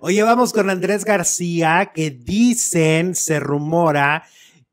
Oye, vamos con Andrés García, que dicen, se rumora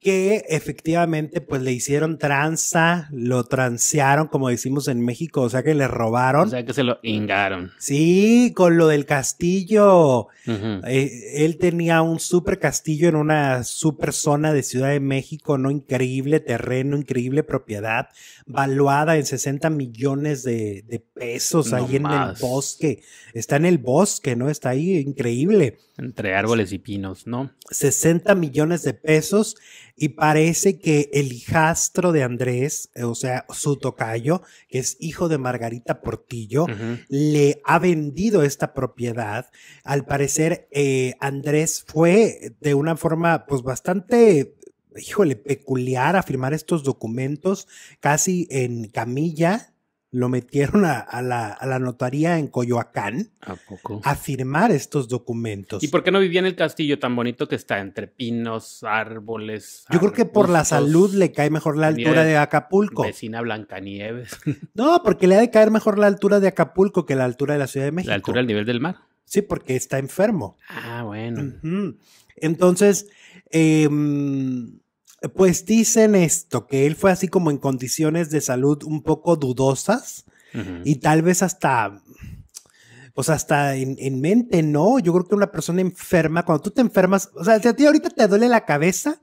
que efectivamente pues le hicieron tranza, lo transearon como decimos en México, o sea que le robaron. O sea que se lo ingaron Sí, con lo del castillo. Eh, él tenía un super castillo en una super zona de Ciudad de México, ¿no? Increíble terreno, increíble propiedad, valuada en 60 millones de, pesos ahí en el bosque. Está en el bosque, ¿no? Está ahí increíble. Entre árboles y pinos, ¿no? 60 millones de pesos y parece que el hijastro de Andrés, eh, o sea, su tocayo, que es hijo de Margarita Portillo, le ha vendido esta propiedad. Al parecer, eh, Andrés fue de una forma, pues, bastante híjole, peculiar a firmar estos documentos casi en camilla, lo metieron a, la, notaría en Coyoacán ¿A, firmar estos documentos. ¿Y por qué no vivía en el castillo tan bonito que está entre pinos, árboles? Yo creo que por la salud le cae mejor la altura de Acapulco. Vecina Blancanieves. No, porque le ha de caer mejor la altura de Acapulco que la altura de la Ciudad de México. La altura del nivel del mar. Sí, porque está enfermo. Ah, bueno. Entonces, eh, pues dicen esto, que él fue así como en condiciones de salud un poco dudosas y tal vez hasta, sea pues hasta en, en, mente, ¿no? Yo creo que una persona enferma, cuando tú te enfermas, o sea, si a ti ahorita te duele la cabeza,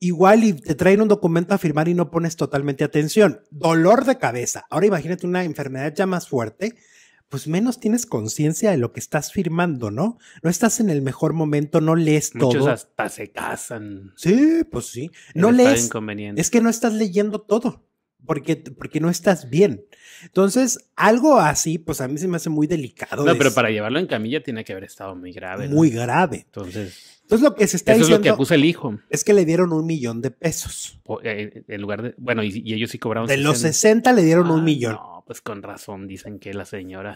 igual y te traen un documento a firmar y no pones totalmente atención. Dolor de cabeza. Ahora imagínate una enfermedad ya más fuerte pues menos tienes conciencia de lo que estás firmando, ¿no? No estás en el mejor momento, no lees todo. Muchos hasta se casan. Sí, pues sí. No lees. Es que no estás leyendo todo porque, porque no estás bien. Entonces, algo así, pues a mí se me hace muy delicado. No, pero para llevarlo en camilla tiene que haber estado muy grave. Muy grave. Entonces, lo que se está eso es lo que acusa el hijo. Es que le dieron un millón de pesos. Eh, en lugar de. Bueno, y, ellos sí cobraron. De los 60 le dieron un ah, millón. No, pues con razón dicen que la señora.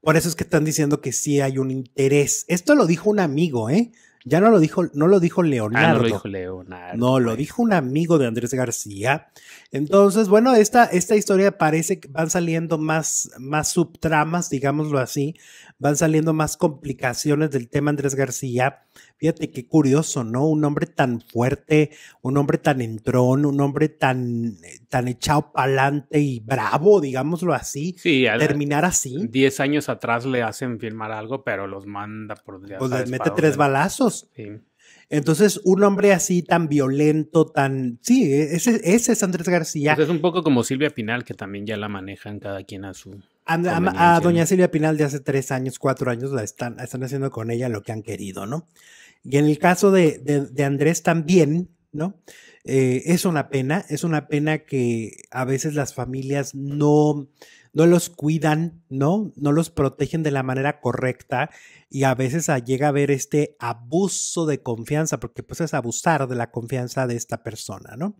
Por eso es que están diciendo que sí hay un interés. Esto lo dijo un amigo, ¿eh? Ya no lo dijo, no lo dijo Leonardo. Ah, no lo dijo Leonardo. No, lo pues. dijo un amigo de Andrés García. Entonces, bueno, esta, esta historia parece que van saliendo más, más subtramas, digámoslo así, van saliendo más complicaciones del tema Andrés García. Fíjate qué curioso, ¿no? Un hombre tan fuerte, un hombre tan entrón, un hombre tan, tan echado pa'lante y bravo, digámoslo así. terminar así. Diez años atrás le hacen firmar algo, pero los manda por... Pues les mete tres balazos entonces, un hombre así tan violento, tan... Sí, e, ese, es Andrés García. Pues es un poco como Silvia Pinal, que también ya la manejan cada quien a su... A, doña Silvia Pinal de hace tres años, cuatro años, la están, están haciendo con ella lo que han querido, ¿no? Y en el caso de Andrés también, ¿no? Eh, es una pena, es una pena que a veces las familias no, no los cuidan, ¿no? No los protegen de la manera correcta y a veces llega a haber este abuso de confianza, porque pues es abusar de la confianza de esta persona, ¿no?